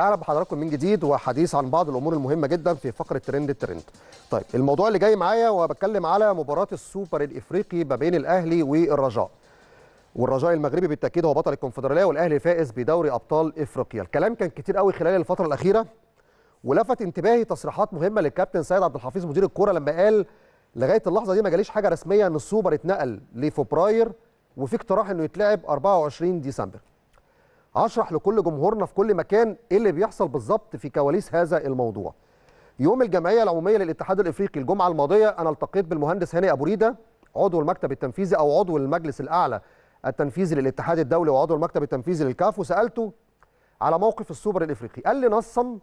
اهلا بحضراتكم من جديد وحديث عن بعض الامور المهمه جدا في فقره ترند الترند. طيب الموضوع اللي جاي معايا وبتكلم على مباراه السوبر الافريقي ما بين الاهلي والرجاء. والرجاء المغربي بالتاكيد هو بطل الكونفدراليه والاهلي فائز بدوري ابطال افريقيا. الكلام كان كتير قوي خلال الفتره الاخيره ولفت انتباهي تصريحات مهمه للكابتن سيد عبد الحفيظ مدير الكوره لما قال لغايه اللحظه دي ما جاليش حاجه رسميه ان السوبر اتنقل لفبراير وفي اقتراح انه يتلعب 24 ديسمبر. اشرح لكل جمهورنا في كل مكان ايه اللي بيحصل بالظبط في كواليس هذا الموضوع يوم الجمعيه العموميه للاتحاد الافريقي الجمعه الماضيه انا التقيت بالمهندس هاني ابو ريده عضو المكتب التنفيذي او عضو المجلس الاعلى التنفيذي للاتحاد الدولي وعضو المكتب التنفيذي للكاف وسالته على موقف السوبر الافريقي قال لي نصا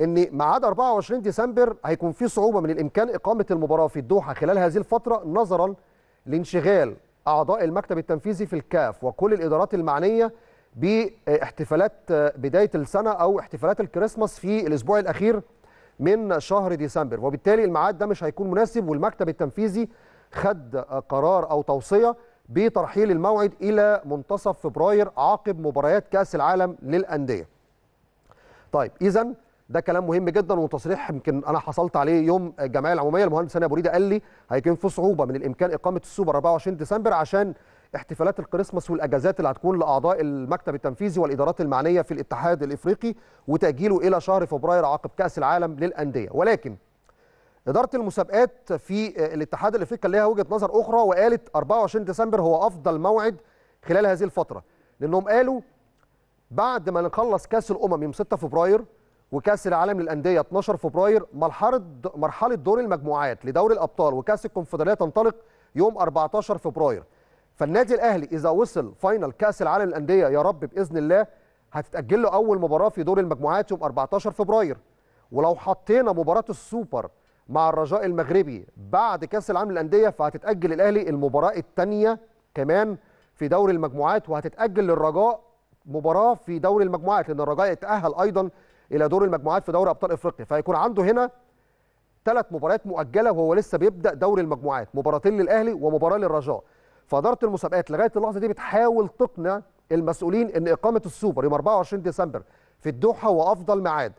ان ميعاد 24 ديسمبر هيكون في صعوبه من الامكان اقامه المباراه في الدوحه خلال هذه الفتره نظرا لانشغال اعضاء المكتب التنفيذي في الكاف وكل الادارات المعنيه باحتفالات آه، بدايه السنه او احتفالات الكريسماس في الاسبوع الاخير من شهر ديسمبر وبالتالي الميعاد ده مش هيكون مناسب والمكتب التنفيذي خد آه، قرار او توصيه بترحيل الموعد الى منتصف فبراير عقب مباريات كاس العالم للانديه. طيب اذا ده كلام مهم جدا وتصريح يمكن انا حصلت عليه يوم الجمعيه آه، العموميه المهندس هاني ابو ريده قال لي هيكون في صعوبه من الامكان اقامه السوبر 24 ديسمبر عشان احتفالات الكريسماس والاجازات اللي هتكون لاعضاء المكتب التنفيذي والادارات المعنيه في الاتحاد الافريقي وتاجيله الى شهر فبراير عقب كاس العالم للانديه ولكن اداره المسابقات في الاتحاد الافريقي ليها وجهه نظر اخرى وقالت 24 ديسمبر هو افضل موعد خلال هذه الفتره لانهم قالوا بعد ما نخلص كاس الامم يوم 6 فبراير وكاس العالم للانديه 12 فبراير مرحله مرحله دور المجموعات لدوري الابطال وكاس الكونفدراليه تنطلق يوم 14 فبراير فالنادي الاهلي اذا وصل فاينل كاس العالم للانديه يا رب باذن الله هتتاجل له اول مباراه في دور المجموعات يوم 14 فبراير ولو حطينا مباراه السوبر مع الرجاء المغربي بعد كاس العالم للانديه فهتتاجل الاهلي المباراه الثانيه كمان في دوري المجموعات وهتتاجل للرجاء مباراه في دوري المجموعات لان الرجاء يتاهل ايضا الى دور المجموعات في دوري ابطال افريقيا فهيكون عنده هنا ثلاث مباريات مؤجله وهو لسه بيبدا دوري المجموعات مباراتين للاهلي ومباراه للرجاء فاداره المسابقات لغايه اللحظه دي بتحاول تقنع المسؤولين ان اقامه السوبر يوم 24 ديسمبر في الدوحه هو افضل ميعاد.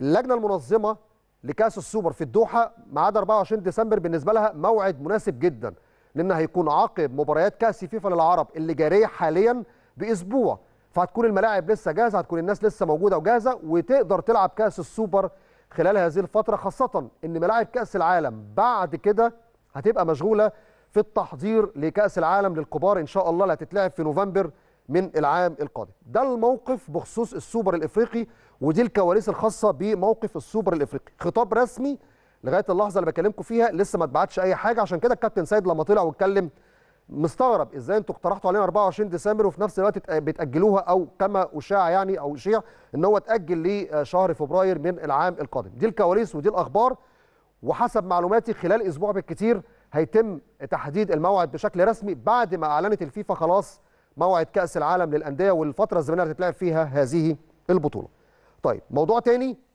اللجنه المنظمه لكاس السوبر في الدوحه ميعاد 24 ديسمبر بالنسبه لها موعد مناسب جدا لان هيكون عقب مباريات كاس فيفا للعرب اللي جاريه حاليا باسبوع فهتكون الملاعب لسه جاهزه هتكون الناس لسه موجوده وجاهزه وتقدر تلعب كاس السوبر خلال هذه الفتره خاصه ان ملاعب كاس العالم بعد كده هتبقى مشغوله في التحضير لكاس العالم للكبار ان شاء الله اللي هتتلعب في نوفمبر من العام القادم ده الموقف بخصوص السوبر الافريقي ودي الكواليس الخاصه بموقف السوبر الافريقي خطاب رسمي لغايه اللحظه اللي بكلمكم فيها لسه ما اتبعتش اي حاجه عشان كده الكابتن سيد لما طلع واتكلم مستغرب ازاي انتوا اقترحتوا علينا 24 ديسمبر وفي نفس الوقت بتاجلوها او كما اشاع يعني او اشيع ان هو اتاجل لشهر فبراير من العام القادم دي الكواليس ودي الاخبار وحسب معلوماتي خلال اسبوع بالكثير هيتم تحديد الموعد بشكل رسمي بعد ما اعلنت الفيفا خلاص موعد كاس العالم للانديه والفتره الزمنيه اللي هتتلعب فيها هذه البطوله. طيب موضوع تاني